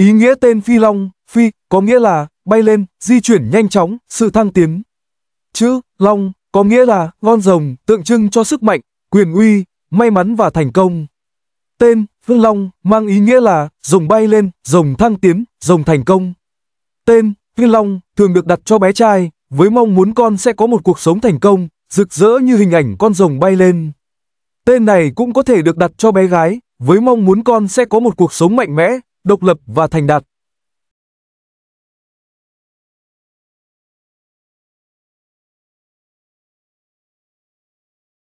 Ý nghĩa tên Phi Long, Phi, có nghĩa là bay lên, di chuyển nhanh chóng, sự thăng tiến. Chữ Long có nghĩa là con rồng, tượng trưng cho sức mạnh, quyền uy, may mắn và thành công. Tên phi Long mang ý nghĩa là rồng bay lên, rồng thăng tiến, rồng thành công. Tên phi Long thường được đặt cho bé trai với mong muốn con sẽ có một cuộc sống thành công, rực rỡ như hình ảnh con rồng bay lên. Tên này cũng có thể được đặt cho bé gái với mong muốn con sẽ có một cuộc sống mạnh mẽ, độc lập và thành đạt.